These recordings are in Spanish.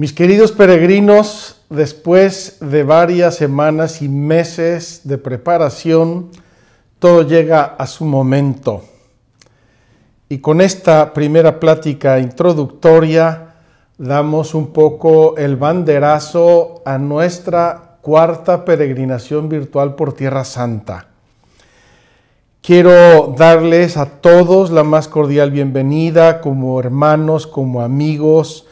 Mis queridos peregrinos, después de varias semanas y meses de preparación, todo llega a su momento. Y con esta primera plática introductoria damos un poco el banderazo a nuestra cuarta peregrinación virtual por Tierra Santa. Quiero darles a todos la más cordial bienvenida como hermanos, como amigos,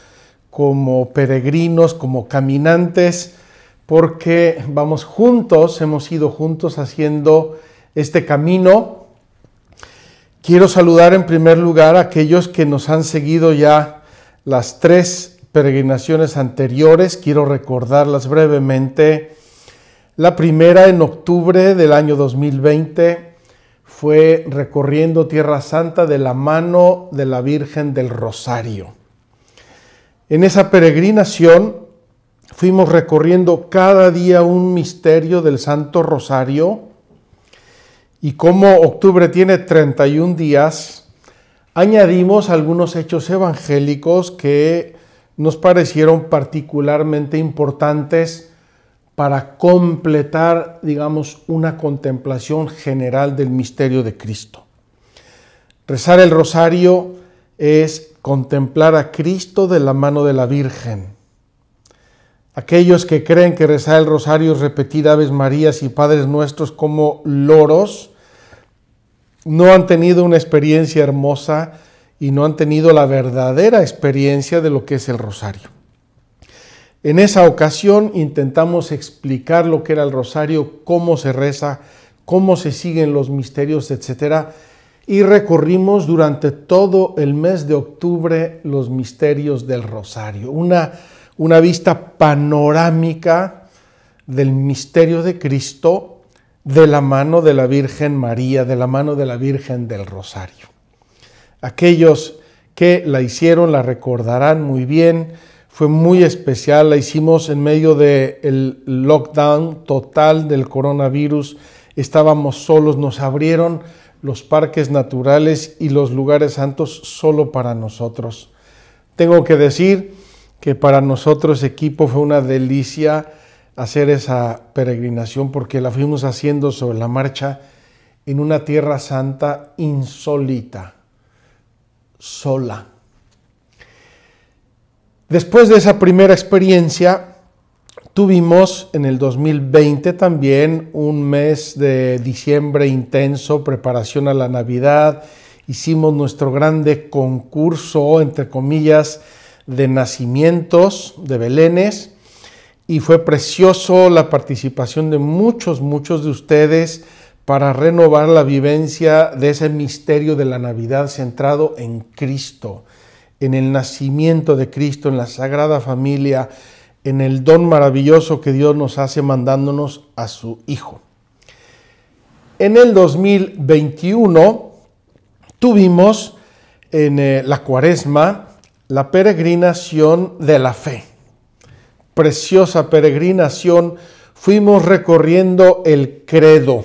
como peregrinos, como caminantes, porque vamos juntos, hemos ido juntos haciendo este camino. Quiero saludar en primer lugar a aquellos que nos han seguido ya las tres peregrinaciones anteriores. Quiero recordarlas brevemente. La primera en octubre del año 2020 fue recorriendo Tierra Santa de la mano de la Virgen del Rosario. En esa peregrinación fuimos recorriendo cada día un misterio del Santo Rosario y como octubre tiene 31 días, añadimos algunos hechos evangélicos que nos parecieron particularmente importantes para completar, digamos, una contemplación general del misterio de Cristo. Rezar el rosario es contemplar a Cristo de la mano de la Virgen. Aquellos que creen que rezar el rosario es repetir Aves Marías y Padres Nuestros como loros, no han tenido una experiencia hermosa y no han tenido la verdadera experiencia de lo que es el rosario. En esa ocasión intentamos explicar lo que era el rosario, cómo se reza, cómo se siguen los misterios, etcétera, y recorrimos durante todo el mes de octubre los misterios del rosario, una, una vista panorámica del misterio de Cristo de la mano de la Virgen María, de la mano de la Virgen del Rosario. Aquellos que la hicieron la recordarán muy bien, fue muy especial, la hicimos en medio del lockdown total del coronavirus, estábamos solos, nos abrieron los parques naturales y los lugares santos solo para nosotros. Tengo que decir que para nosotros equipo fue una delicia hacer esa peregrinación porque la fuimos haciendo sobre la marcha en una tierra santa insólita, sola. Después de esa primera experiencia, Tuvimos en el 2020 también un mes de diciembre intenso, preparación a la Navidad. Hicimos nuestro grande concurso, entre comillas, de nacimientos, de belenes. Y fue precioso la participación de muchos, muchos de ustedes para renovar la vivencia de ese misterio de la Navidad centrado en Cristo, en el nacimiento de Cristo, en la Sagrada Familia, en el don maravilloso que Dios nos hace mandándonos a su Hijo. En el 2021 tuvimos en eh, la cuaresma la peregrinación de la fe. Preciosa peregrinación. Fuimos recorriendo el credo.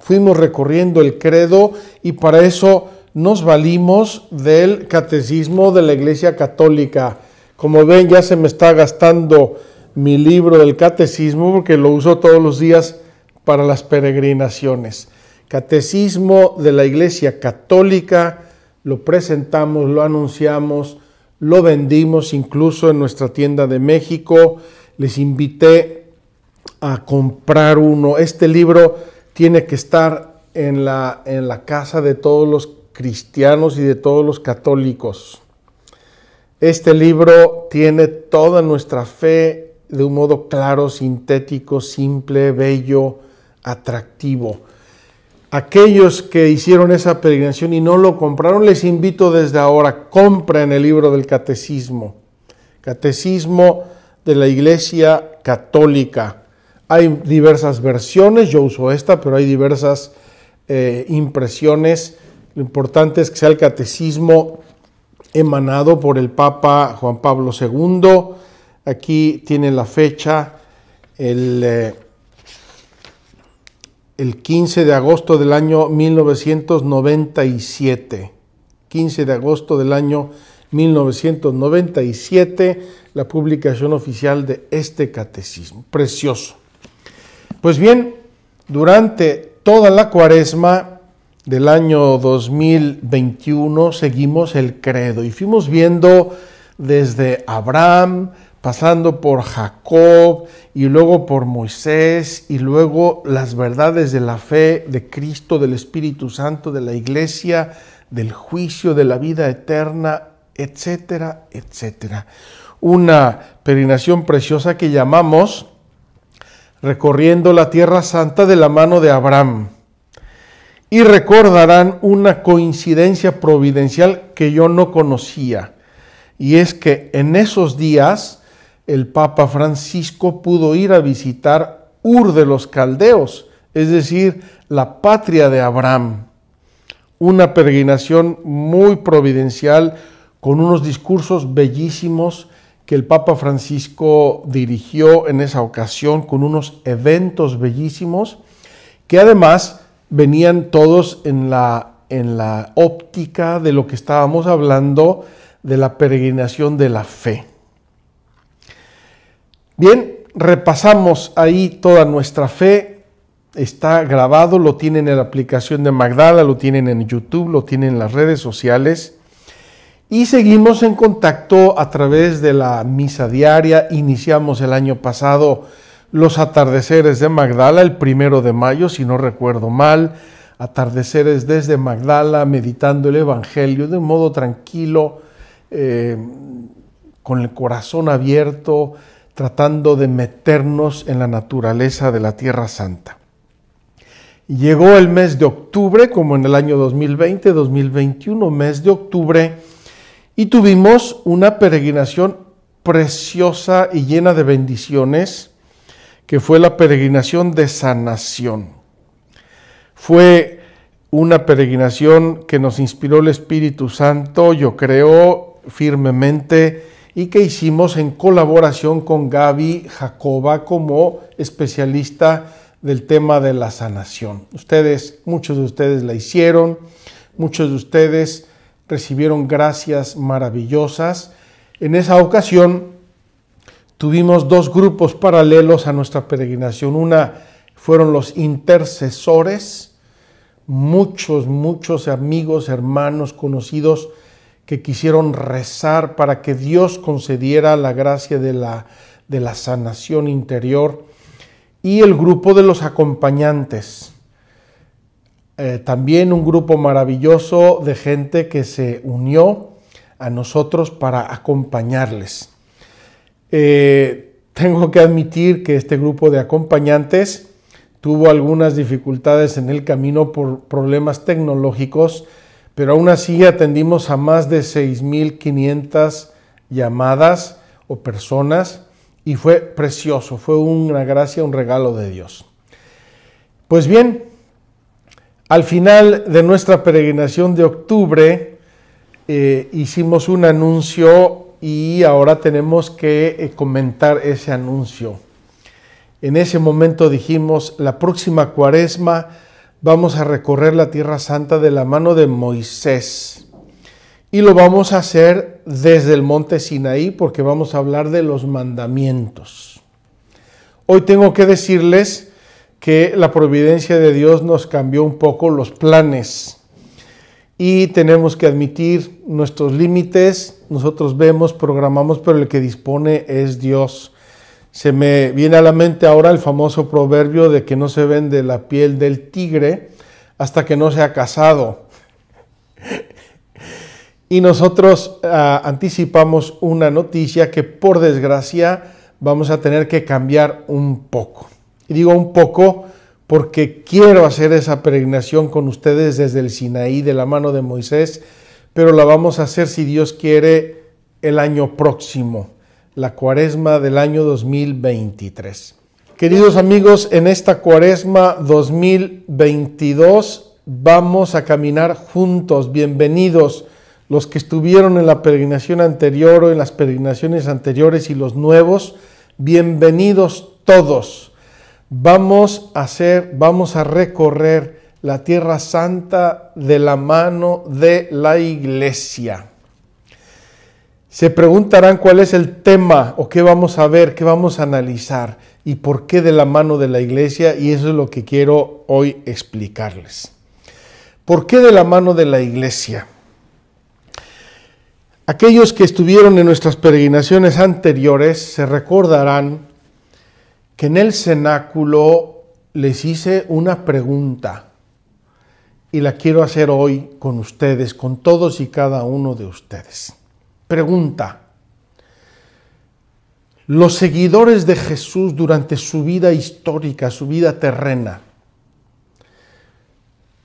Fuimos recorriendo el credo y para eso nos valimos del catecismo de la Iglesia Católica como ven, ya se me está gastando mi libro del catecismo porque lo uso todos los días para las peregrinaciones. Catecismo de la Iglesia Católica, lo presentamos, lo anunciamos, lo vendimos incluso en nuestra tienda de México. Les invité a comprar uno. Este libro tiene que estar en la, casa de todos los cristianos y de todos los católicos. Este libro tiene toda nuestra fe de un modo claro, sintético, simple, bello, atractivo. Aquellos que hicieron esa peregrinación y no lo compraron, les invito desde ahora, compren el libro del catecismo. Catecismo de la Iglesia Católica. Hay diversas versiones, yo uso esta, pero hay diversas eh, impresiones. Lo importante es que sea el catecismo emanado por el Papa Juan Pablo II. Aquí tiene la fecha, el, eh, el 15 de agosto del año 1997. 15 de agosto del año 1997, la publicación oficial de este catecismo. Precioso. Pues bien, durante toda la cuaresma, del año 2021 seguimos el credo y fuimos viendo desde Abraham, pasando por Jacob y luego por Moisés y luego las verdades de la fe de Cristo, del Espíritu Santo, de la iglesia, del juicio, de la vida eterna, etcétera, etcétera. Una peregrinación preciosa que llamamos recorriendo la tierra santa de la mano de Abraham y recordarán una coincidencia providencial que yo no conocía. Y es que en esos días el Papa Francisco pudo ir a visitar Ur de los Caldeos, es decir, la patria de Abraham. Una peregrinación muy providencial con unos discursos bellísimos que el Papa Francisco dirigió en esa ocasión, con unos eventos bellísimos que además venían todos en la, en la óptica de lo que estábamos hablando de la peregrinación de la fe. Bien, repasamos ahí toda nuestra fe. Está grabado, lo tienen en la aplicación de Magdala, lo tienen en YouTube, lo tienen en las redes sociales. Y seguimos en contacto a través de la misa diaria. Iniciamos el año pasado los atardeceres de Magdala el primero de mayo, si no recuerdo mal, atardeceres desde Magdala, meditando el Evangelio de un modo tranquilo, eh, con el corazón abierto, tratando de meternos en la naturaleza de la Tierra Santa. Llegó el mes de octubre, como en el año 2020-2021, mes de octubre, y tuvimos una peregrinación preciosa y llena de bendiciones que fue la peregrinación de sanación. Fue una peregrinación que nos inspiró el Espíritu Santo, yo creo firmemente, y que hicimos en colaboración con Gaby Jacoba como especialista del tema de la sanación. Ustedes, muchos de ustedes la hicieron, muchos de ustedes recibieron gracias maravillosas. En esa ocasión tuvimos dos grupos paralelos a nuestra peregrinación. Una fueron los intercesores, muchos, muchos amigos, hermanos, conocidos que quisieron rezar para que Dios concediera la gracia de la, de la sanación interior. Y el grupo de los acompañantes. Eh, también un grupo maravilloso de gente que se unió a nosotros para acompañarles. Eh, tengo que admitir que este grupo de acompañantes tuvo algunas dificultades en el camino por problemas tecnológicos, pero aún así atendimos a más de 6.500 llamadas o personas y fue precioso, fue una gracia, un regalo de Dios. Pues bien, al final de nuestra peregrinación de octubre eh, hicimos un anuncio y ahora tenemos que eh, comentar ese anuncio. En ese momento dijimos, la próxima cuaresma vamos a recorrer la Tierra Santa de la mano de Moisés. Y lo vamos a hacer desde el monte Sinaí porque vamos a hablar de los mandamientos. Hoy tengo que decirles que la providencia de Dios nos cambió un poco los planes y tenemos que admitir nuestros límites. Nosotros vemos, programamos, pero el que dispone es Dios. Se me viene a la mente ahora el famoso proverbio de que no se vende la piel del tigre hasta que no se ha casado. y nosotros ah, anticipamos una noticia que por desgracia vamos a tener que cambiar un poco. Y digo un poco porque quiero hacer esa peregrinación con ustedes desde el Sinaí de la mano de Moisés, pero la vamos a hacer si Dios quiere el año próximo, la cuaresma del año 2023. Queridos amigos, en esta cuaresma 2022 vamos a caminar juntos, bienvenidos los que estuvieron en la peregrinación anterior o en las peregrinaciones anteriores y los nuevos, bienvenidos todos Vamos a hacer, vamos a recorrer la tierra santa de la mano de la iglesia. Se preguntarán cuál es el tema o qué vamos a ver, qué vamos a analizar y por qué de la mano de la iglesia y eso es lo que quiero hoy explicarles. ¿Por qué de la mano de la iglesia? Aquellos que estuvieron en nuestras peregrinaciones anteriores se recordarán que en el cenáculo les hice una pregunta y la quiero hacer hoy con ustedes, con todos y cada uno de ustedes. Pregunta. Los seguidores de Jesús durante su vida histórica, su vida terrena,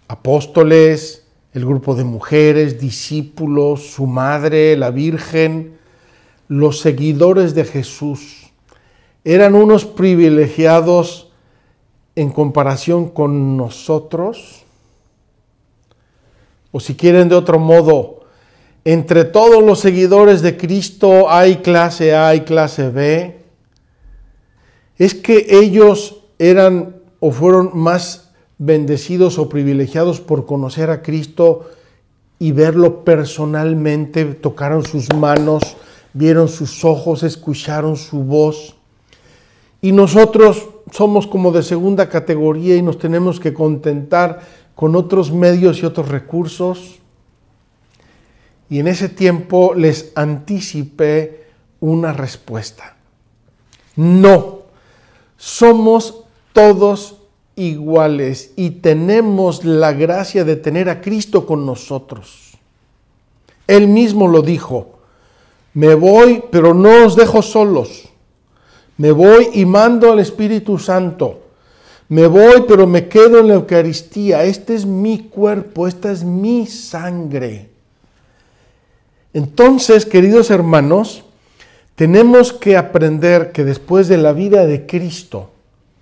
apóstoles, el grupo de mujeres, discípulos, su madre, la Virgen, los seguidores de Jesús eran unos privilegiados en comparación con nosotros. O si quieren de otro modo, entre todos los seguidores de Cristo hay clase A y clase B. Es que ellos eran o fueron más bendecidos o privilegiados por conocer a Cristo y verlo personalmente, tocaron sus manos, vieron sus ojos, escucharon su voz y nosotros somos como de segunda categoría y nos tenemos que contentar con otros medios y otros recursos. Y en ese tiempo les anticipé una respuesta. No, somos todos iguales y tenemos la gracia de tener a Cristo con nosotros. Él mismo lo dijo, me voy, pero no os dejo solos me voy y mando al Espíritu Santo. Me voy, pero me quedo en la Eucaristía. Este es mi cuerpo, esta es mi sangre. Entonces, queridos hermanos, tenemos que aprender que después de la vida de Cristo,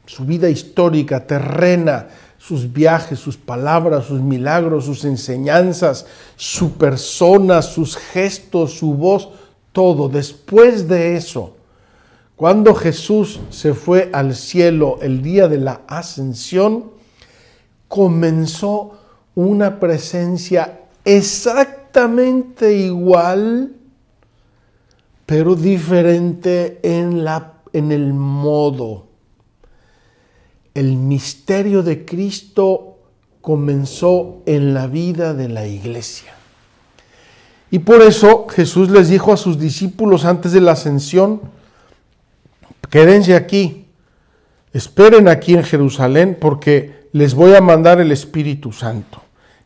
su vida histórica, terrena, sus viajes, sus palabras, sus milagros, sus enseñanzas, su persona, sus gestos, su voz, todo, después de eso, cuando Jesús se fue al cielo el día de la ascensión, comenzó una presencia exactamente igual, pero diferente en, la, en el modo. El misterio de Cristo comenzó en la vida de la iglesia. Y por eso Jesús les dijo a sus discípulos antes de la ascensión, quédense aquí, esperen aquí en Jerusalén porque les voy a mandar el Espíritu Santo.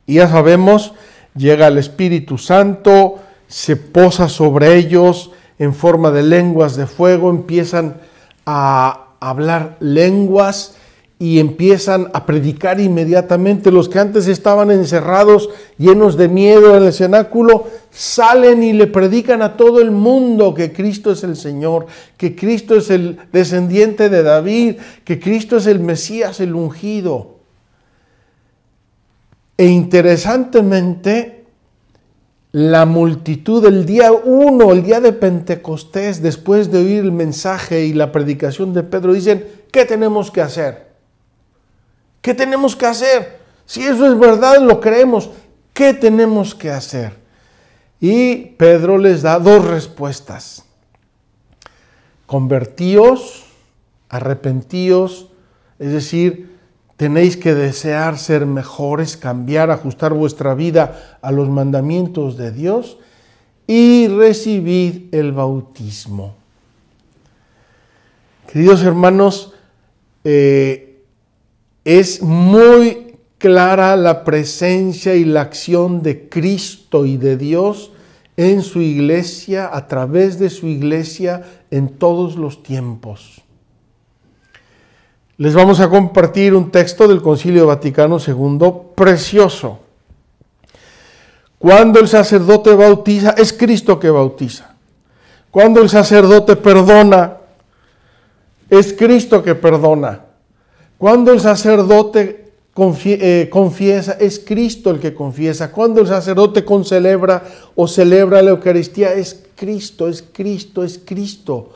Y ya sabemos, llega el Espíritu Santo, se posa sobre ellos en forma de lenguas de fuego, empiezan a hablar lenguas y empiezan a predicar inmediatamente. Los que antes estaban encerrados, llenos de miedo en el cenáculo, salen y le predican a todo el mundo que Cristo es el Señor, que Cristo es el descendiente de David, que Cristo es el Mesías, el ungido. E interesantemente, la multitud el día 1, el día de Pentecostés, después de oír el mensaje y la predicación de Pedro, dicen, ¿qué tenemos que hacer? ¿Qué tenemos que hacer? Si eso es verdad, lo creemos. ¿Qué tenemos que hacer? Y Pedro les da dos respuestas. Convertíos, arrepentíos, es decir, tenéis que desear ser mejores, cambiar, ajustar vuestra vida a los mandamientos de Dios y recibid el bautismo. Queridos hermanos, eh, es muy clara la presencia y la acción de Cristo y de Dios en su iglesia, a través de su iglesia, en todos los tiempos. Les vamos a compartir un texto del Concilio Vaticano II precioso. Cuando el sacerdote bautiza, es Cristo que bautiza. Cuando el sacerdote perdona, es Cristo que perdona. Cuando el sacerdote eh, confiesa, es Cristo el que confiesa. Cuando el sacerdote concelebra o celebra la Eucaristía, es Cristo, es Cristo, es Cristo.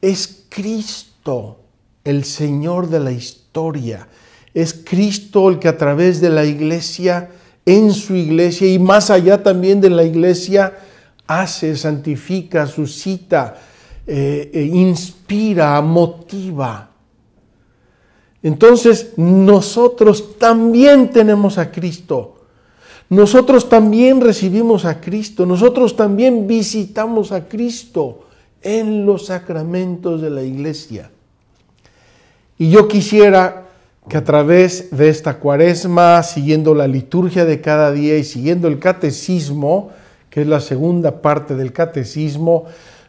Es Cristo el Señor de la historia. Es Cristo el que a través de la iglesia, en su iglesia y más allá también de la iglesia, hace, santifica, suscita, eh, eh, inspira, motiva entonces nosotros también tenemos a Cristo. Nosotros también recibimos a Cristo. Nosotros también visitamos a Cristo en los sacramentos de la iglesia. Y yo quisiera que a través de esta cuaresma, siguiendo la liturgia de cada día y siguiendo el catecismo, que es la segunda parte del catecismo,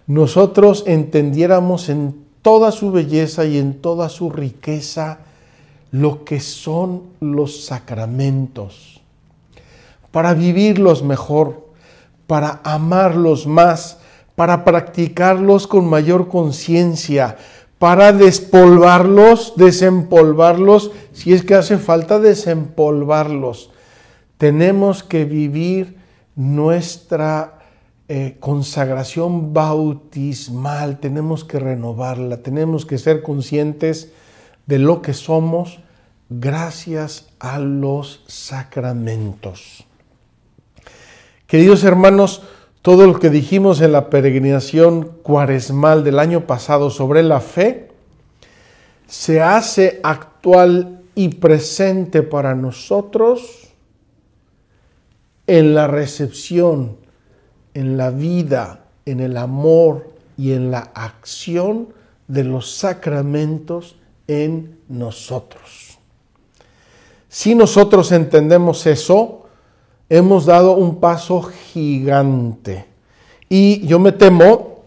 nosotros entendiéramos en toda su belleza y en toda su riqueza lo que son los sacramentos, para vivirlos mejor, para amarlos más, para practicarlos con mayor conciencia, para despolvarlos, desempolvarlos, si es que hace falta desempolvarlos. Tenemos que vivir nuestra eh, consagración bautismal, tenemos que renovarla, tenemos que ser conscientes de lo que somos gracias a los sacramentos. Queridos hermanos, todo lo que dijimos en la peregrinación cuaresmal del año pasado sobre la fe se hace actual y presente para nosotros en la recepción en la vida, en el amor y en la acción de los sacramentos en nosotros. Si nosotros entendemos eso, hemos dado un paso gigante. Y yo me temo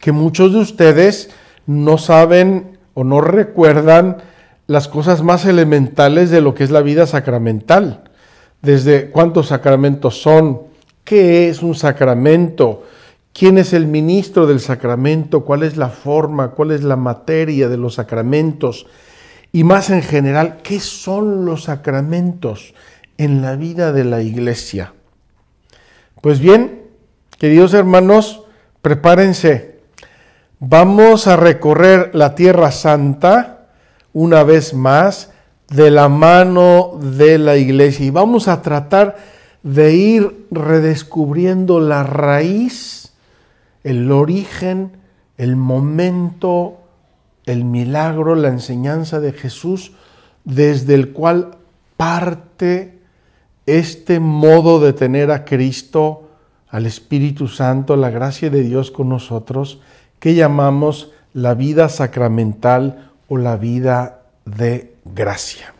que muchos de ustedes no saben o no recuerdan las cosas más elementales de lo que es la vida sacramental. Desde cuántos sacramentos son, ¿Qué es un sacramento? ¿Quién es el ministro del sacramento? ¿Cuál es la forma? ¿Cuál es la materia de los sacramentos? Y más en general, ¿qué son los sacramentos en la vida de la iglesia? Pues bien, queridos hermanos, prepárense. Vamos a recorrer la Tierra Santa una vez más de la mano de la iglesia y vamos a tratar de ir redescubriendo la raíz, el origen, el momento, el milagro, la enseñanza de Jesús, desde el cual parte este modo de tener a Cristo, al Espíritu Santo, la gracia de Dios con nosotros, que llamamos la vida sacramental o la vida de gracia.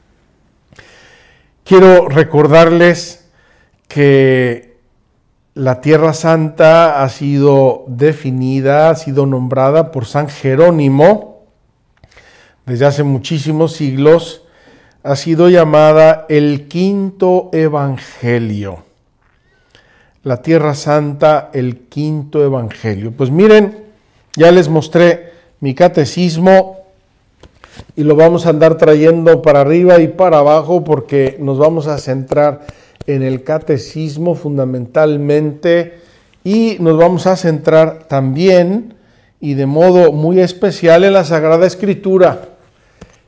Quiero recordarles que la Tierra Santa ha sido definida, ha sido nombrada por San Jerónimo desde hace muchísimos siglos, ha sido llamada el quinto evangelio. La Tierra Santa, el quinto evangelio. Pues miren, ya les mostré mi catecismo y lo vamos a andar trayendo para arriba y para abajo porque nos vamos a centrar en el catecismo fundamentalmente y nos vamos a centrar también y de modo muy especial en la Sagrada Escritura,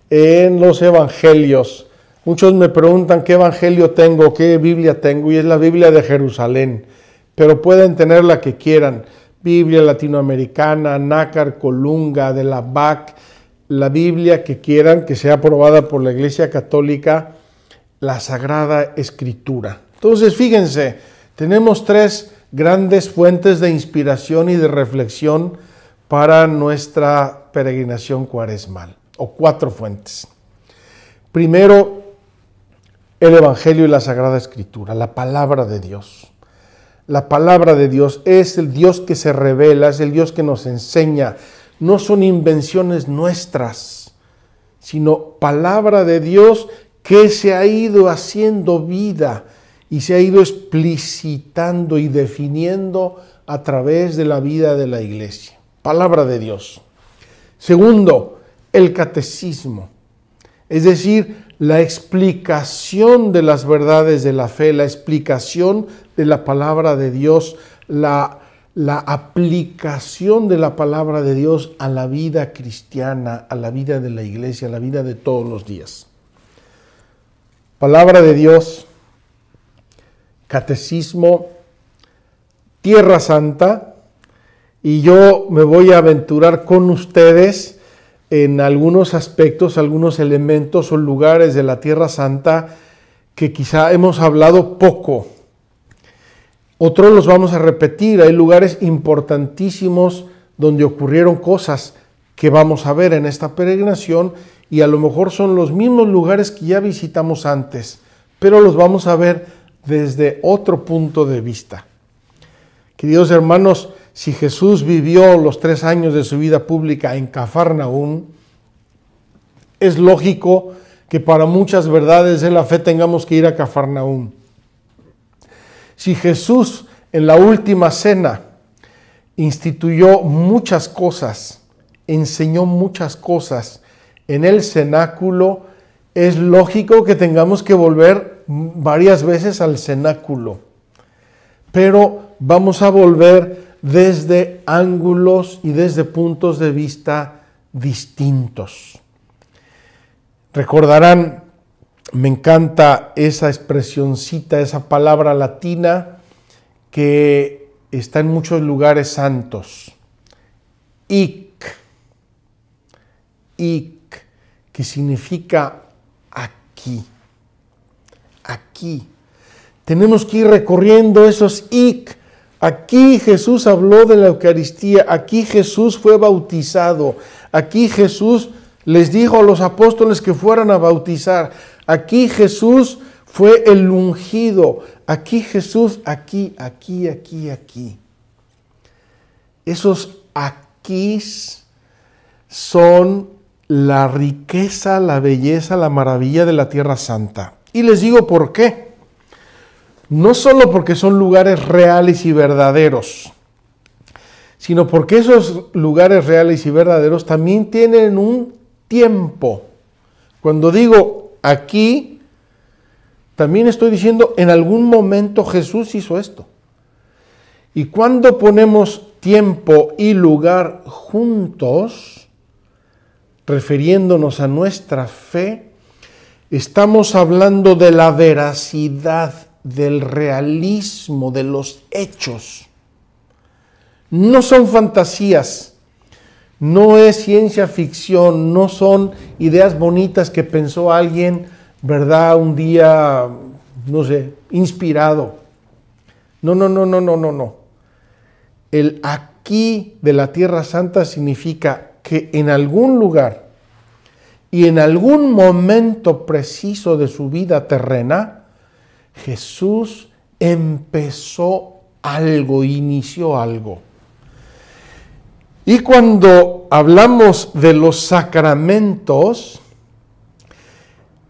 en los Evangelios. Muchos me preguntan qué Evangelio tengo, qué Biblia tengo y es la Biblia de Jerusalén, pero pueden tener la que quieran. Biblia latinoamericana, Nácar, Colunga, de la BAC, la Biblia que quieran que sea aprobada por la Iglesia Católica la Sagrada Escritura. Entonces, fíjense, tenemos tres grandes fuentes de inspiración y de reflexión para nuestra peregrinación cuaresmal, o cuatro fuentes. Primero, el Evangelio y la Sagrada Escritura, la palabra de Dios. La palabra de Dios es el Dios que se revela, es el Dios que nos enseña. No son invenciones nuestras, sino palabra de Dios que se ha ido haciendo vida y se ha ido explicitando y definiendo a través de la vida de la iglesia. Palabra de Dios. Segundo, el catecismo, es decir, la explicación de las verdades de la fe, la explicación de la palabra de Dios, la, aplicación de la palabra de Dios a la vida cristiana, a la vida de la iglesia, a la vida de todos los días. Palabra de Dios, Catecismo, Tierra Santa, y yo me voy a aventurar con ustedes en algunos aspectos, algunos elementos o lugares de la Tierra Santa que quizá hemos hablado poco. Otros los vamos a repetir, hay lugares importantísimos donde ocurrieron cosas que vamos a ver en esta peregrinación y a lo mejor son los mismos lugares que ya visitamos antes, pero los vamos a ver desde otro punto de vista. Queridos hermanos, si Jesús vivió los tres años de su vida pública en Cafarnaúm, es lógico que para muchas verdades de la fe tengamos que ir a Cafarnaúm. Si Jesús en la última cena instituyó muchas cosas, enseñó muchas cosas, en el cenáculo, es lógico que tengamos que volver varias veces al cenáculo, pero vamos a volver desde ángulos y desde puntos de vista distintos. Recordarán, me encanta esa expresioncita, esa palabra latina que está en muchos lugares santos. Ic. Ic que significa aquí, aquí. Tenemos que ir recorriendo esos ik. Aquí Jesús habló de la Eucaristía, aquí Jesús fue bautizado, aquí Jesús les dijo a los apóstoles que fueran a bautizar, aquí Jesús fue el ungido, aquí Jesús, aquí, aquí, aquí, aquí. Esos aquí son la riqueza, la belleza, la maravilla de la Tierra Santa. Y les digo por qué. No solo porque son lugares reales y verdaderos, sino porque esos lugares reales y verdaderos también tienen un tiempo. Cuando digo aquí, también estoy diciendo en algún momento Jesús hizo esto. Y cuando ponemos tiempo y lugar juntos, refiriéndonos a nuestra fe, estamos hablando de la veracidad, del realismo, de los hechos. No son fantasías, no es ciencia ficción, no son ideas bonitas que pensó alguien, ¿verdad? Un día, no sé, inspirado. No, no, no, no, no, no, no. El aquí de la Tierra Santa significa que en algún lugar y en algún momento preciso de su vida terrena, Jesús empezó algo, inició algo. Y cuando hablamos de los sacramentos,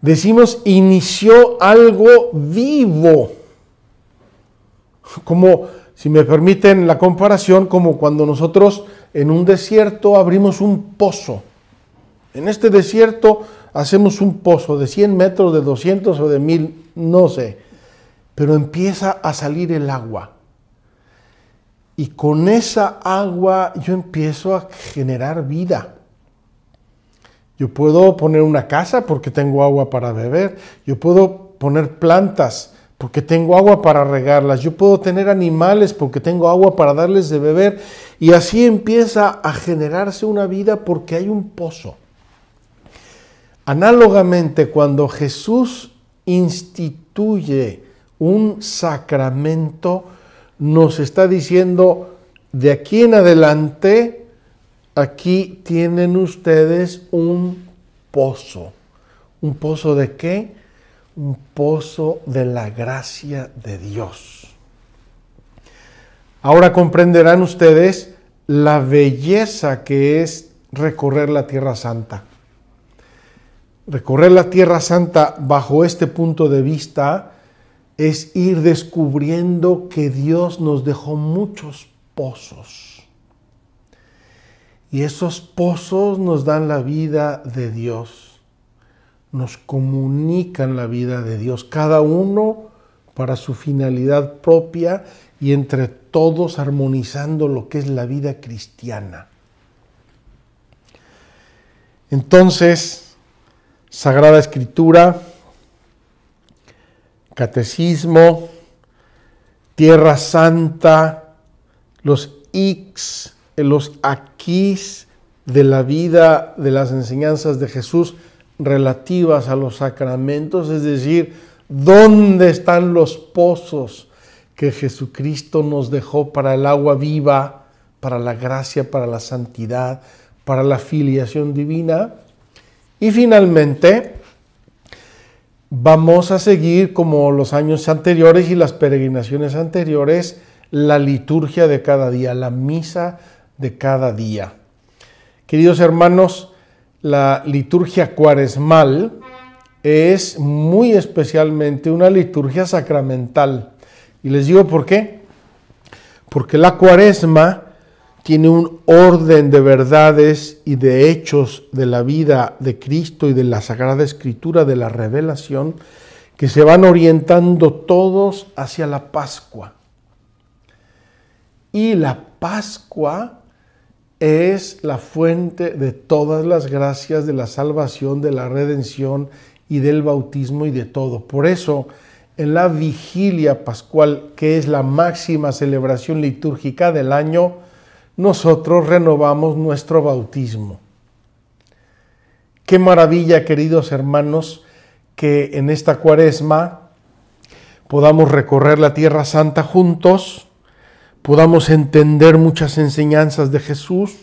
decimos inició algo vivo. Como, si me permiten la comparación, como cuando nosotros en un desierto abrimos un pozo. En este desierto hacemos un pozo de 100 metros, de 200 o de 1000, no sé. Pero empieza a salir el agua. Y con esa agua yo empiezo a generar vida. Yo puedo poner una casa porque tengo agua para beber. Yo puedo poner plantas porque tengo agua para regarlas, yo puedo tener animales porque tengo agua para darles de beber. Y así empieza a generarse una vida porque hay un pozo. Análogamente, cuando Jesús instituye un sacramento, nos está diciendo, de aquí en adelante, aquí tienen ustedes un pozo. ¿Un pozo de qué? un pozo de la gracia de Dios. Ahora comprenderán ustedes la belleza que es recorrer la Tierra Santa. Recorrer la Tierra Santa bajo este punto de vista es ir descubriendo que Dios nos dejó muchos pozos. Y esos pozos nos dan la vida de Dios nos comunican la vida de Dios, cada uno para su finalidad propia y entre todos armonizando lo que es la vida cristiana. Entonces, Sagrada Escritura, Catecismo, Tierra Santa, los ix, los aquís de la vida, de las enseñanzas de Jesús, relativas a los sacramentos, es decir, dónde están los pozos que Jesucristo nos dejó para el agua viva, para la gracia, para la santidad, para la filiación divina. Y finalmente, vamos a seguir como los años anteriores y las peregrinaciones anteriores, la liturgia de cada día, la misa de cada día. Queridos hermanos, la liturgia cuaresmal es muy especialmente una liturgia sacramental. Y les digo por qué. Porque la cuaresma tiene un orden de verdades y de hechos de la vida de Cristo y de la Sagrada Escritura, de la revelación, que se van orientando todos hacia la Pascua. Y la Pascua es la fuente de todas las gracias, de la salvación, de la redención y del bautismo y de todo. Por eso, en la vigilia pascual, que es la máxima celebración litúrgica del año, nosotros renovamos nuestro bautismo. Qué maravilla, queridos hermanos, que en esta cuaresma podamos recorrer la Tierra Santa juntos podamos entender muchas enseñanzas de Jesús,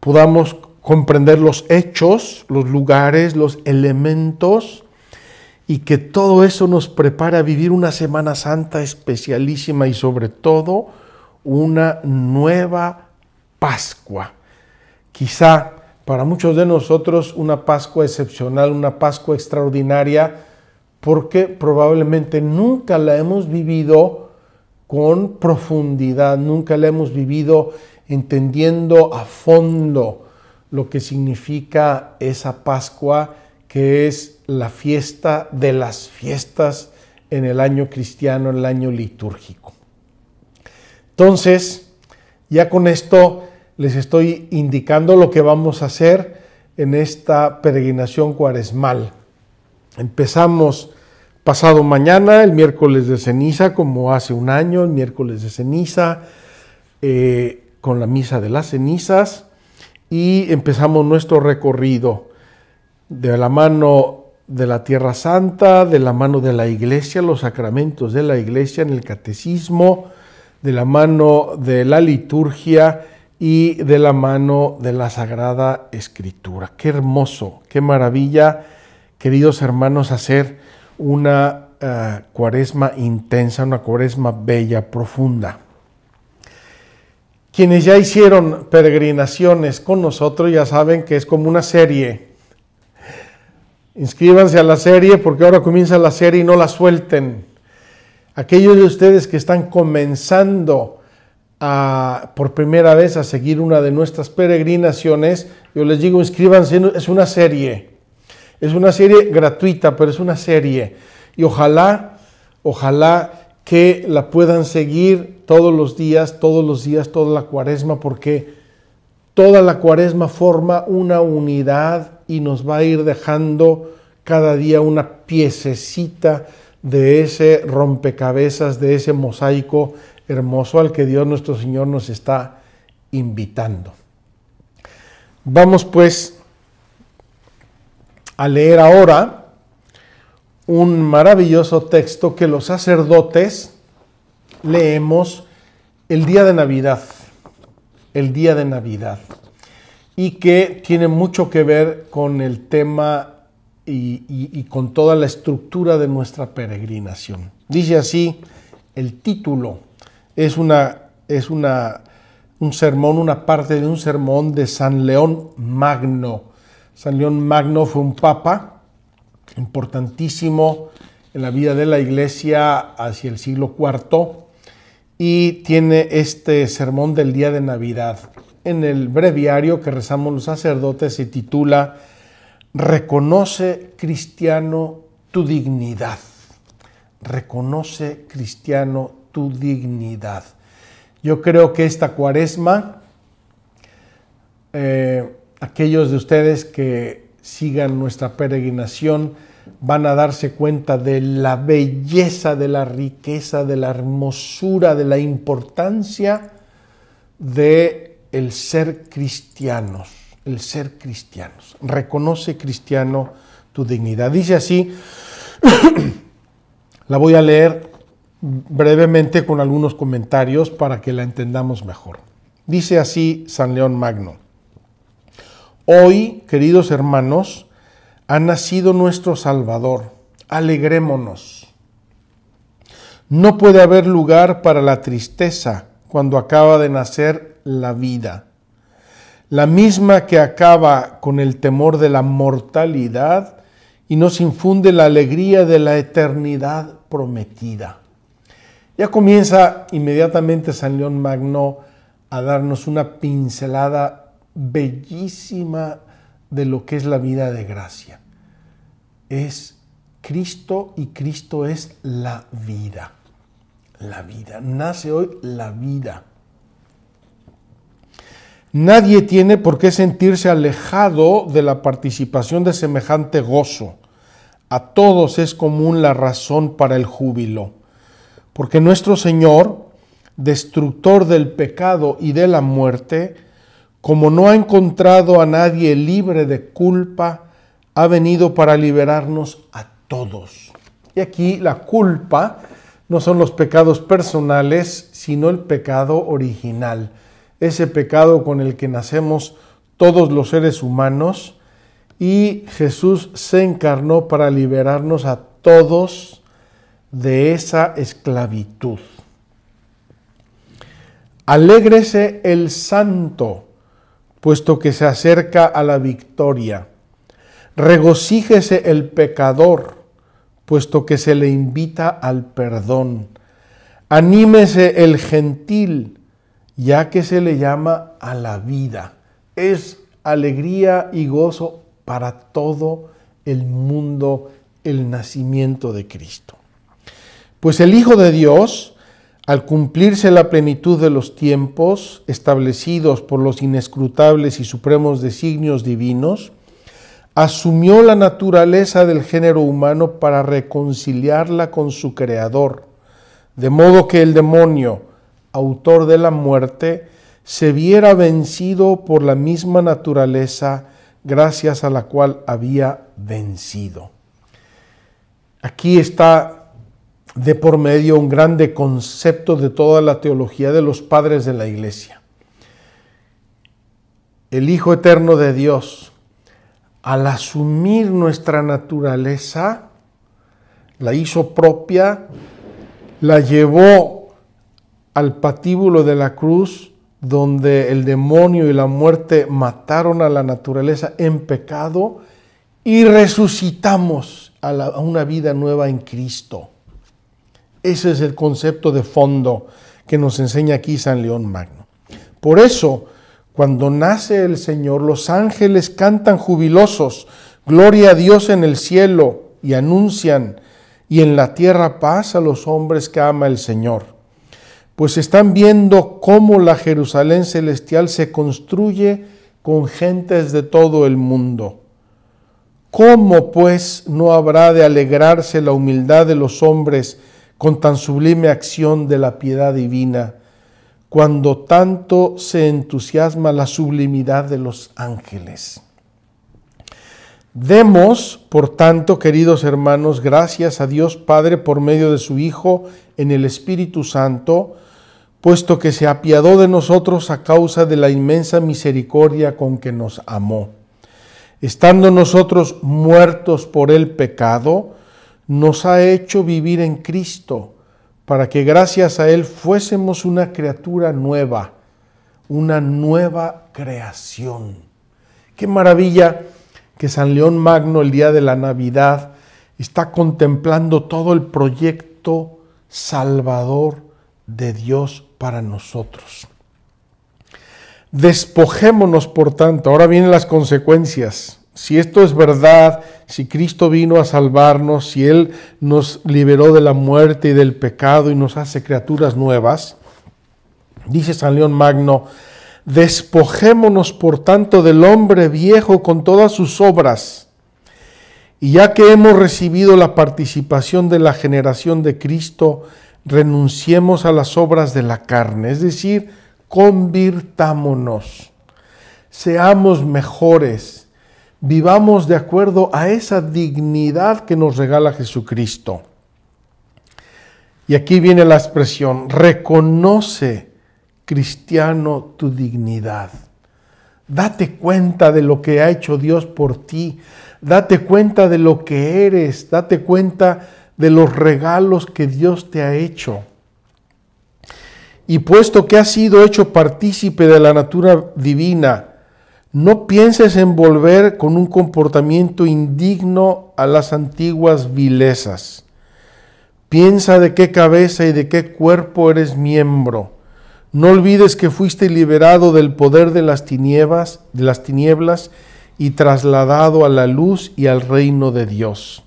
podamos comprender los hechos, los lugares, los elementos, y que todo eso nos prepare a vivir una Semana Santa especialísima y sobre todo una nueva Pascua. Quizá para muchos de nosotros una Pascua excepcional, una Pascua extraordinaria, porque probablemente nunca la hemos vivido con profundidad, nunca la hemos vivido entendiendo a fondo lo que significa esa Pascua, que es la fiesta de las fiestas en el año cristiano, en el año litúrgico. Entonces, ya con esto les estoy indicando lo que vamos a hacer en esta peregrinación cuaresmal. Empezamos pasado mañana, el miércoles de ceniza, como hace un año, el miércoles de ceniza, eh, con la misa de las cenizas, y empezamos nuestro recorrido de la mano de la Tierra Santa, de la mano de la Iglesia, los sacramentos de la Iglesia en el catecismo, de la mano de la liturgia y de la mano de la Sagrada Escritura. Qué hermoso, qué maravilla, queridos hermanos, hacer una eh, cuaresma intensa, una cuaresma bella, profunda. Quienes ya hicieron peregrinaciones con nosotros ya saben que es como una serie. Inscríbanse a la serie porque ahora comienza la serie y no la suelten. Aquellos de ustedes que están comenzando por primera vez a seguir una de nuestras peregrinaciones, yo les digo, inscríbanse, es una serie. Es una serie gratuita, pero es una serie. Y ojalá, ojalá que la puedan seguir todos los días, todos los días, toda la cuaresma, porque toda la cuaresma forma una unidad y nos va a ir dejando cada día una piececita de ese rompecabezas, de ese mosaico hermoso al que Dios nuestro Señor nos está invitando. Vamos pues a leer ahora un maravilloso texto que los sacerdotes leemos el día de Navidad, el día de Navidad, y que tiene mucho que ver con el tema y, con toda la estructura de nuestra peregrinación. Dice así el título, es una, es una, un sermón, una parte de un sermón de San León Magno San León Magno fue un papa importantísimo en la vida de la iglesia hacia el siglo IV y tiene este sermón del día de Navidad. En el breviario que rezamos los sacerdotes se titula Reconoce, cristiano, tu dignidad. Reconoce, cristiano, tu dignidad. Yo creo que esta cuaresma eh, aquellos de ustedes que sigan nuestra peregrinación van a darse cuenta de la belleza, de la riqueza, de la hermosura, de la importancia de el ser cristianos, el ser cristianos. Reconoce cristiano tu dignidad. Dice así, la voy a leer brevemente con algunos comentarios para que la entendamos mejor. Dice así San León Magno. Hoy, queridos hermanos, ha nacido nuestro Salvador. Alegrémonos. No puede haber lugar para la tristeza cuando acaba de nacer la vida. La misma que acaba con el temor de la mortalidad y nos infunde la alegría de la eternidad prometida. Ya comienza inmediatamente San León Magno a darnos una pincelada bellísima de lo que es la vida de gracia. Es Cristo y Cristo es la vida. La vida. Nace hoy la vida. Nadie tiene por qué sentirse alejado de la participación de semejante gozo. A todos es común la razón para el júbilo. Porque nuestro Señor, destructor del pecado y de la muerte, como no ha encontrado a nadie libre de culpa, ha venido para liberarnos a todos. Y aquí la culpa no son los pecados personales, sino el pecado original, ese pecado con el que nacemos todos los seres humanos. Y Jesús se encarnó para liberarnos a todos de esa esclavitud. Alégrese el santo puesto que se acerca a la victoria. Regocíjese el pecador, puesto que se le invita al perdón. Anímese el gentil, ya que se le llama a la vida. Es alegría y gozo para todo el mundo el nacimiento de Cristo. Pues el Hijo de Dios, al cumplirse la plenitud de los tiempos establecidos por los inescrutables y supremos designios divinos, asumió la naturaleza del género humano para reconciliarla con su creador, de modo que el demonio, autor de la muerte, se viera vencido por la misma naturaleza gracias a la cual había vencido. Aquí está de por medio un grande concepto de toda la teología de los padres de la iglesia. El Hijo Eterno de Dios, al asumir nuestra naturaleza, la hizo propia, la llevó al patíbulo de la cruz, donde el demonio y la muerte mataron a la naturaleza en pecado, y resucitamos a, una vida nueva en Cristo. Ese es el concepto de fondo que nos enseña aquí San León Magno. Por eso, cuando nace el Señor, los ángeles cantan jubilosos, gloria a Dios en el cielo, y anuncian, y en la tierra paz a los hombres que ama el Señor. Pues están viendo cómo la Jerusalén celestial se construye con gentes de todo el mundo. ¿Cómo pues no habrá de alegrarse la humildad de los hombres con tan sublime acción de la piedad divina, cuando tanto se entusiasma la sublimidad de los ángeles. Demos, por tanto, queridos hermanos, gracias a Dios Padre por medio de su Hijo en el Espíritu Santo, puesto que se apiadó de nosotros a causa de la inmensa misericordia con que nos amó. Estando nosotros muertos por el pecado, nos ha hecho vivir en Cristo, para que gracias a Él fuésemos una criatura nueva, una nueva creación. Qué maravilla que San León Magno el día de la Navidad está contemplando todo el proyecto salvador de Dios para nosotros. Despojémonos, por tanto, ahora vienen las consecuencias si esto es verdad, si Cristo vino a salvarnos, si Él nos liberó de la muerte y del pecado y nos hace criaturas nuevas, dice San León Magno, despojémonos por tanto del hombre viejo con todas sus obras. Y ya que hemos recibido la participación de la generación de Cristo, renunciemos a las obras de la carne, es decir, convirtámonos, seamos mejores, vivamos de acuerdo a esa dignidad que nos regala Jesucristo. Y aquí viene la expresión, reconoce, cristiano, tu dignidad. Date cuenta de lo que ha hecho Dios por ti. Date cuenta de lo que eres. Date cuenta de los regalos que Dios te ha hecho. Y puesto que has sido hecho partícipe de la natura divina, no pienses en volver con un comportamiento indigno a las antiguas vilezas. Piensa de qué cabeza y de qué cuerpo eres miembro. No olvides que fuiste liberado del poder de las tinieblas, y trasladado a la luz y al reino de Dios.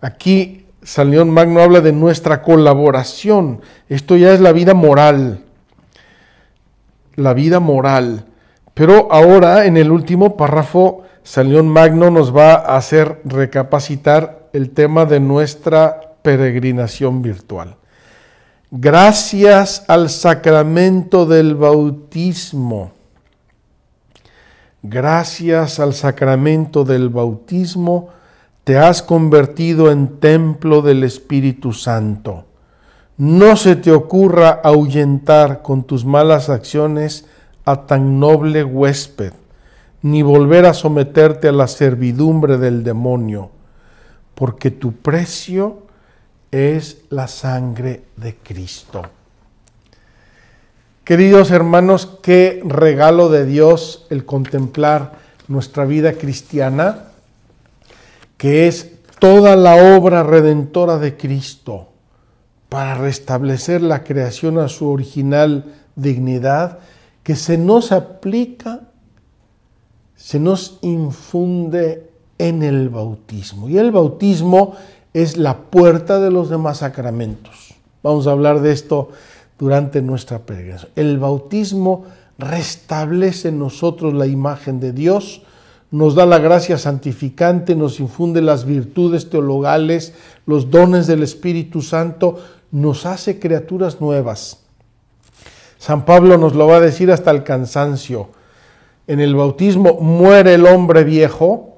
Aquí San León Magno habla de nuestra colaboración. Esto ya es la vida moral. La vida moral. Pero ahora, en el último párrafo, Salión Magno nos va a hacer recapacitar el tema de nuestra peregrinación virtual. Gracias al sacramento del bautismo, gracias al sacramento del bautismo, te has convertido en templo del Espíritu Santo. No se te ocurra ahuyentar con tus malas acciones a tan noble huésped, ni volver a someterte a la servidumbre del demonio, porque tu precio es la sangre de Cristo. Queridos hermanos, qué regalo de Dios el contemplar nuestra vida cristiana, que es toda la obra redentora de Cristo para restablecer la creación a su original dignidad que se nos aplica, se nos infunde en el bautismo. Y el bautismo es la puerta de los demás sacramentos. Vamos a hablar de esto durante nuestra peregrinación. El bautismo restablece en nosotros la imagen de Dios, nos da la gracia santificante, nos infunde las virtudes teologales, los dones del Espíritu Santo, nos hace criaturas nuevas San Pablo nos lo va a decir hasta el cansancio. En el bautismo muere el hombre viejo,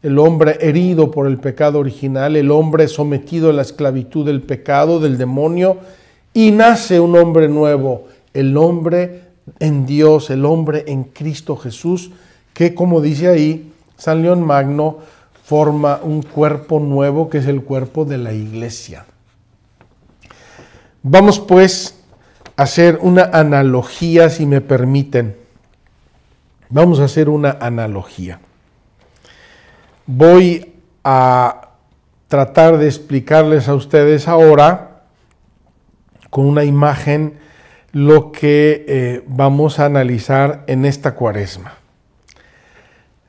el hombre herido por el pecado original, el hombre sometido a la esclavitud del pecado, del demonio, y nace un hombre nuevo, el hombre en Dios, el hombre en Cristo Jesús, que como dice ahí San León Magno, forma un cuerpo nuevo que es el cuerpo de la iglesia. Vamos pues hacer una analogía, si me permiten. Vamos a hacer una analogía. Voy a tratar de explicarles a ustedes ahora con una imagen lo que eh, vamos a analizar en esta cuaresma.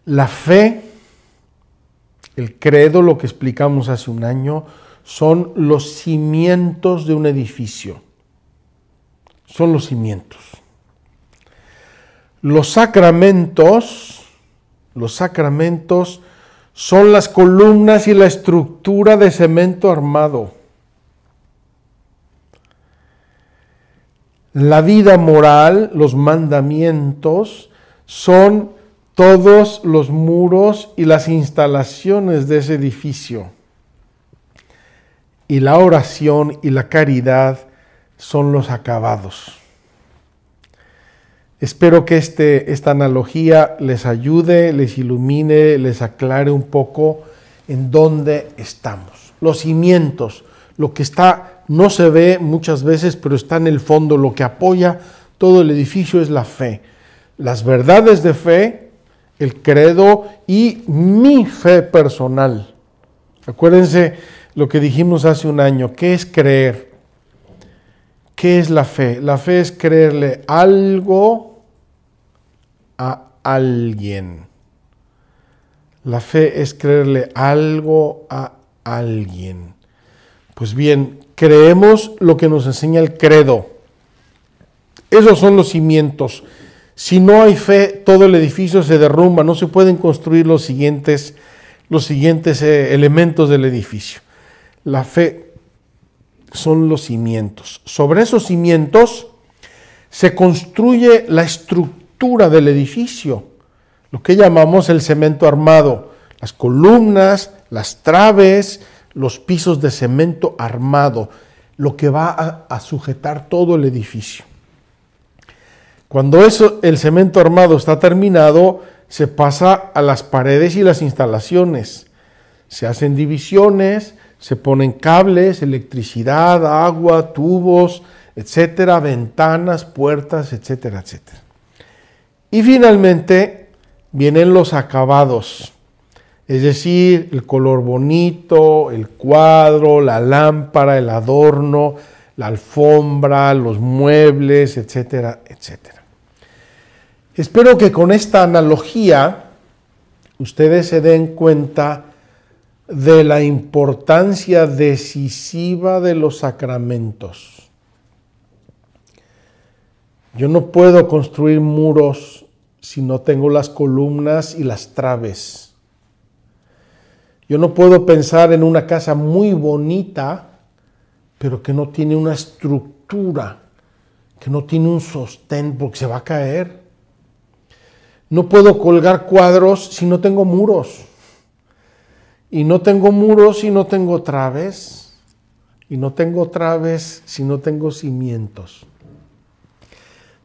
La fe, el credo, lo que explicamos hace un año, son los cimientos de un edificio son los cimientos. Los sacramentos, los sacramentos son las columnas y la estructura de cemento armado. La vida moral, los mandamientos, son todos los muros y las instalaciones de ese edificio. Y la oración y la caridad son los acabados. Espero que este, esta analogía les ayude, les ilumine, les aclare un poco en dónde estamos. Los cimientos, lo que está, no se ve muchas veces, pero está en el fondo, lo que apoya todo el edificio es la fe. Las verdades de fe, el credo y mi fe personal. Acuérdense lo que dijimos hace un año, ¿qué es creer? ¿Qué es la fe? La fe es creerle algo a alguien. La fe es creerle algo a alguien. Pues bien, creemos lo que nos enseña el credo. Esos son los cimientos. Si no hay fe, todo el edificio se derrumba, no se pueden construir los siguientes, los siguientes eh, elementos del edificio. La fe son los cimientos. Sobre esos cimientos se construye la estructura del edificio, lo que llamamos el cemento armado, las columnas, las traves, los pisos de cemento armado, lo que va a, sujetar todo el edificio. Cuando el cemento armado está terminado, se pasa a las paredes y las instalaciones. Se hacen divisiones, se ponen cables, electricidad, agua, tubos, etcétera, ventanas, puertas, etcétera, etcétera. Y finalmente vienen los acabados, es decir, el color bonito, el cuadro, la lámpara, el adorno, la alfombra, los muebles, etcétera, etcétera. Espero que con esta analogía ustedes se den cuenta de la importancia decisiva de los sacramentos. Yo no puedo construir muros si no tengo las columnas y las traves. Yo no puedo pensar en una casa muy bonita, pero que no tiene una estructura, que no tiene un sostén porque se va a caer. No puedo colgar cuadros si no tengo muros. Y no tengo muros si no tengo traves. Y no tengo traves si no tengo cimientos.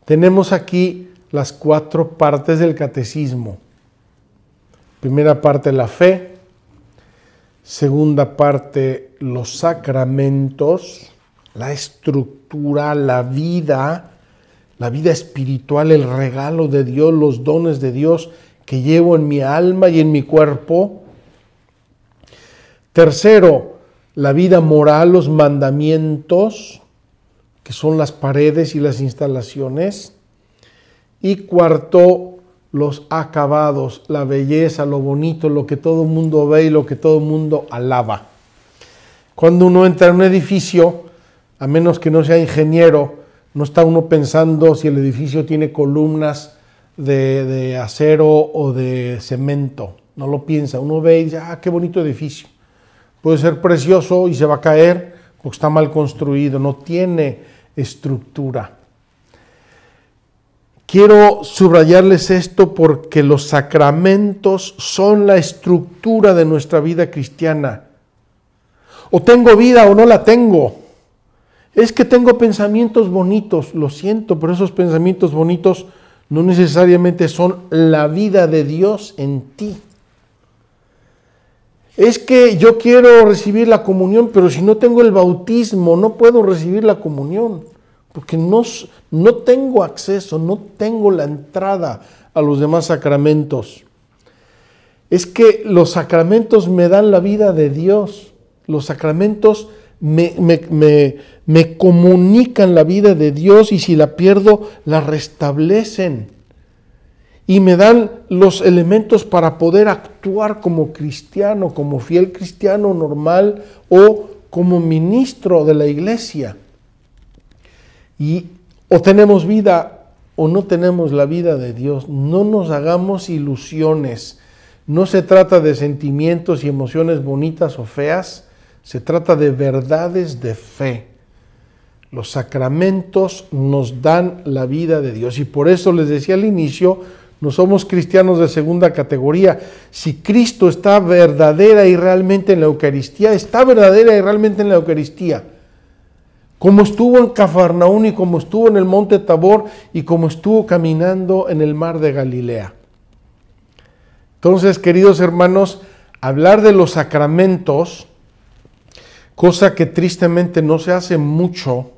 Tenemos aquí las cuatro partes del catecismo. Primera parte, la fe. Segunda parte, los sacramentos, la estructura, la vida, la vida espiritual, el regalo de Dios, los dones de Dios que llevo en mi alma y en mi cuerpo. Tercero, la vida moral, los mandamientos, que son las paredes y las instalaciones. Y cuarto, los acabados, la belleza, lo bonito, lo que todo el mundo ve y lo que todo el mundo alaba. Cuando uno entra en un edificio, a menos que no sea ingeniero, no está uno pensando si el edificio tiene columnas de, acero o de cemento. No lo piensa. Uno ve y dice, ah, qué bonito edificio puede ser precioso y se va a caer porque está mal construido, no tiene estructura. Quiero subrayarles esto porque los sacramentos son la estructura de nuestra vida cristiana. O tengo vida o no la tengo. Es que tengo pensamientos bonitos, lo siento, pero esos pensamientos bonitos no necesariamente son la vida de Dios en ti es que yo quiero recibir la comunión, pero si no tengo el bautismo, no puedo recibir la comunión, porque no, no tengo acceso, no tengo la entrada a los demás sacramentos. Es que los sacramentos me dan la vida de Dios, los sacramentos me, me comunican la vida de Dios y si la pierdo, la restablecen y me dan los elementos para poder actuar como cristiano, como fiel cristiano normal o como ministro de la iglesia. Y o tenemos vida o no tenemos la vida de Dios. No nos hagamos ilusiones. No se trata de sentimientos y emociones bonitas o feas, se trata de verdades de fe. Los sacramentos nos dan la vida de Dios y por eso les decía al inicio, no somos cristianos de segunda categoría. Si Cristo está verdadera y realmente en la Eucaristía, está verdadera y realmente en la Eucaristía. Como estuvo en Cafarnaún y como estuvo en el monte Tabor y como estuvo caminando en el mar de Galilea. Entonces, queridos hermanos, hablar de los sacramentos, cosa que tristemente no se hace mucho,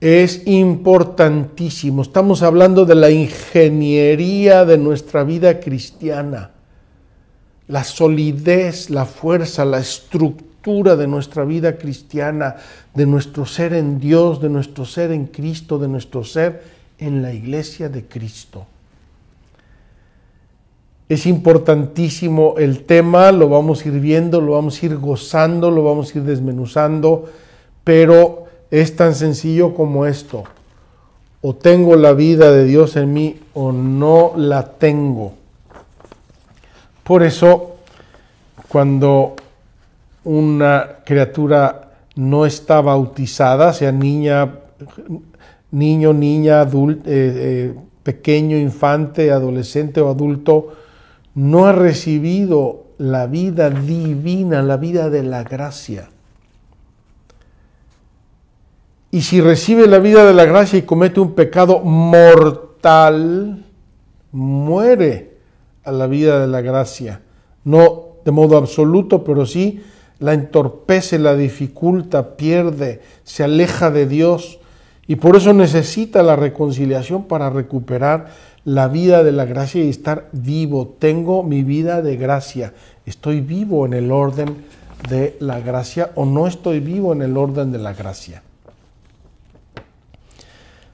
es importantísimo. Estamos hablando de la ingeniería de nuestra vida cristiana, la solidez, la fuerza, la estructura de nuestra vida cristiana, de nuestro ser en Dios, de nuestro ser en Cristo, de nuestro ser en la iglesia de Cristo. Es importantísimo el tema, lo vamos a ir viendo, lo vamos a ir gozando, lo vamos a ir desmenuzando, pero es tan sencillo como esto. O tengo la vida de Dios en mí o no la tengo. Por eso, cuando una criatura no está bautizada, sea niña, niño, niña, adulto, eh, eh, pequeño, infante, adolescente o adulto, no ha recibido la vida divina, la vida de la gracia. Y si recibe la vida de la gracia y comete un pecado mortal, muere a la vida de la gracia. No de modo absoluto, pero sí la entorpece, la dificulta, pierde, se aleja de Dios. Y por eso necesita la reconciliación para recuperar la vida de la gracia y estar vivo. Tengo mi vida de gracia. Estoy vivo en el orden de la gracia o no estoy vivo en el orden de la gracia.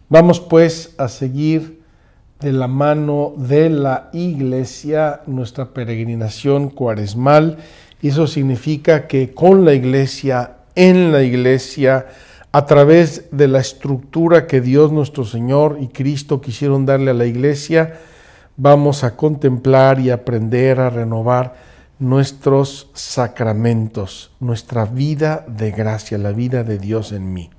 Vamos pues a seguir de la mano de la iglesia nuestra peregrinación cuaresmal y eso significa que con la iglesia, en la iglesia, a través de la estructura que Dios nuestro Señor y Cristo quisieron darle a la iglesia, vamos a contemplar y aprender a renovar nuestros sacramentos, nuestra vida de gracia, la vida de Dios en mí.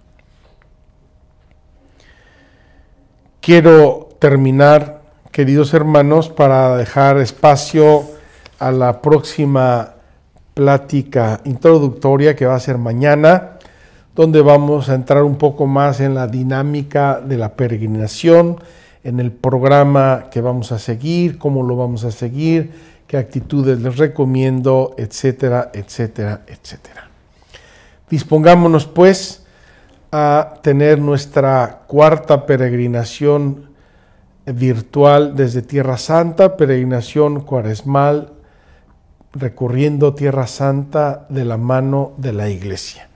Quiero terminar, queridos hermanos, para dejar espacio a la próxima plática introductoria que va a ser mañana, donde vamos a entrar un poco más en la dinámica de la peregrinación, en el programa que vamos a seguir, cómo lo vamos a seguir, qué actitudes les recomiendo, etcétera, etcétera, etcétera. Dispongámonos pues a tener nuestra cuarta peregrinación virtual desde Tierra Santa, peregrinación cuaresmal, recorriendo Tierra Santa de la mano de la Iglesia.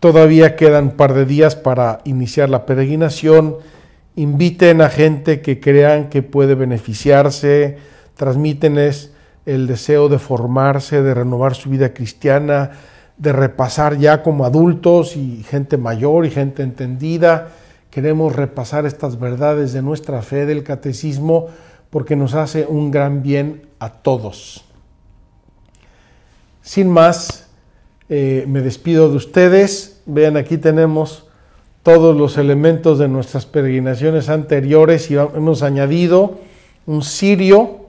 Todavía quedan un par de días para iniciar la peregrinación. Inviten a gente que crean que puede beneficiarse, transmítenles el deseo de formarse, de renovar su vida cristiana, de repasar ya como adultos y gente mayor y gente entendida. Queremos repasar estas verdades de nuestra fe del catecismo porque nos hace un gran bien a todos. Sin más, eh, me despido de ustedes. Vean, aquí tenemos todos los elementos de nuestras peregrinaciones anteriores y hemos añadido un cirio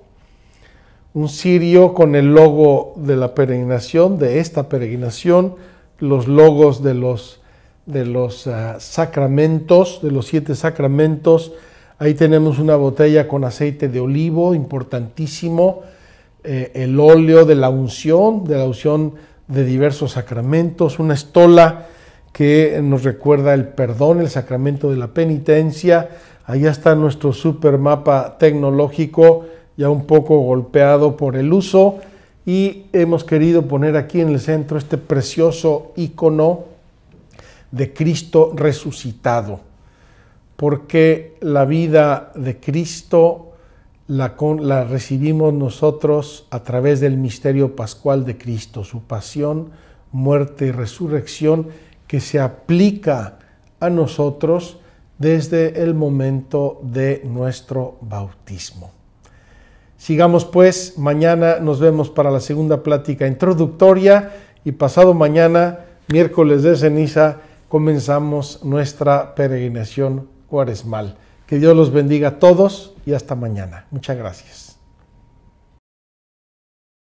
un cirio con el logo de la peregrinación, de esta peregrinación, los logos de los, de los ah, sacramentos, de los siete sacramentos. Ahí tenemos una botella con aceite de olivo, importantísimo, eh, el óleo de la unción, de la unción de diversos sacramentos, una estola que nos recuerda el perdón, el sacramento de la penitencia. ahí está nuestro super mapa tecnológico ya un poco golpeado por el uso y hemos querido poner aquí en el centro este precioso icono de Cristo resucitado, porque la vida de Cristo la, la recibimos nosotros a través del misterio pascual de Cristo, su pasión, muerte y resurrección que se aplica a nosotros desde el momento de nuestro bautismo. Sigamos pues, mañana nos vemos para la segunda plática introductoria y pasado mañana, miércoles de ceniza, comenzamos nuestra peregrinación cuaresmal. Que Dios los bendiga a todos y hasta mañana. Muchas gracias.